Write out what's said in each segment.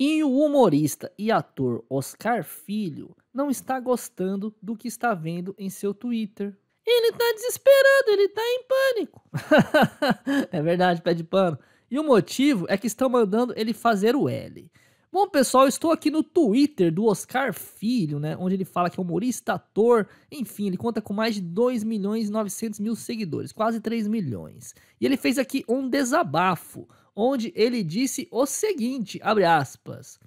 E o humorista e ator Oscar Filho não está gostando do que está vendo em seu Twitter. Ele está desesperado, ele está em pânico. é verdade, pé de pano. E o motivo é que estão mandando ele fazer o L. Bom, pessoal, estou aqui no Twitter do Oscar Filho, né? Onde ele fala que é humorista, ator, enfim, ele conta com mais de 2 milhões e 900 mil seguidores, quase 3 milhões. E ele fez aqui um desabafo, onde ele disse o seguinte, abre aspas.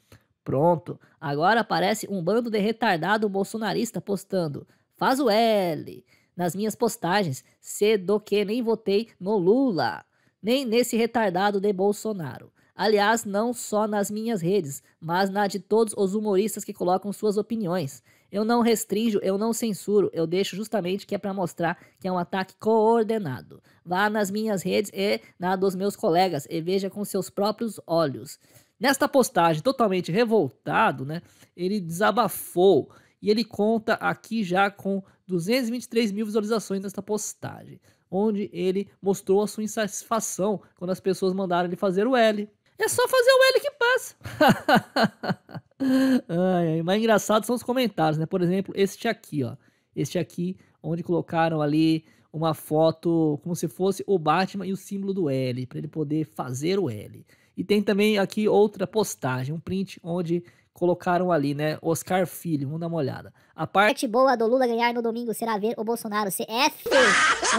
Pronto, agora aparece um bando de retardado bolsonarista postando, faz o L, nas minhas postagens, cedo que nem votei no Lula, nem nesse retardado de Bolsonaro. Aliás, não só nas minhas redes, mas na de todos os humoristas que colocam suas opiniões. Eu não restringo, eu não censuro, eu deixo justamente que é para mostrar que é um ataque coordenado. Vá nas minhas redes e na dos meus colegas e veja com seus próprios olhos. Nesta postagem, totalmente revoltado, né, ele desabafou e ele conta aqui já com 223 mil visualizações nesta postagem, onde ele mostrou a sua insatisfação quando as pessoas mandaram ele fazer o L. É só fazer o L que passa. ai, ai. Mas engraçado são os comentários, né? Por exemplo, este aqui, ó. Este aqui, onde colocaram ali uma foto como se fosse o Batman e o símbolo do L, para ele poder fazer o L. E tem também aqui outra postagem, um print onde colocaram ali, né? Oscar Filho, vamos dar uma olhada. A parte boa do Lula ganhar no domingo será ver o Bolsonaro CF.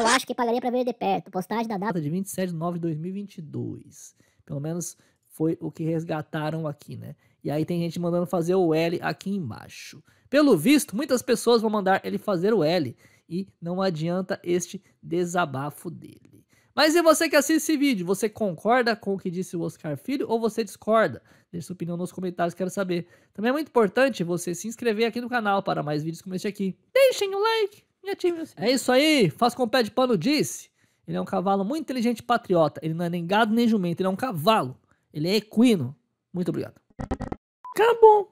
Eu acho que pagaria para ver de perto. Postagem da data de 27 de 9 de 2022. Pelo menos foi o que resgataram aqui, né? E aí tem gente mandando fazer o L aqui embaixo. Pelo visto, muitas pessoas vão mandar ele fazer o L e não adianta este desabafo dele. Mas e você que assiste esse vídeo? Você concorda com o que disse o Oscar Filho ou você discorda? Deixe sua opinião nos comentários, quero saber. Também é muito importante você se inscrever aqui no canal para mais vídeos como este aqui. Deixem o like e ativem o sininho. É isso aí, faz com o pé de pano disse. Ele é um cavalo muito inteligente patriota. Ele não é nem gado nem jumento, ele é um cavalo. Ele é equino. Muito obrigado. Acabou.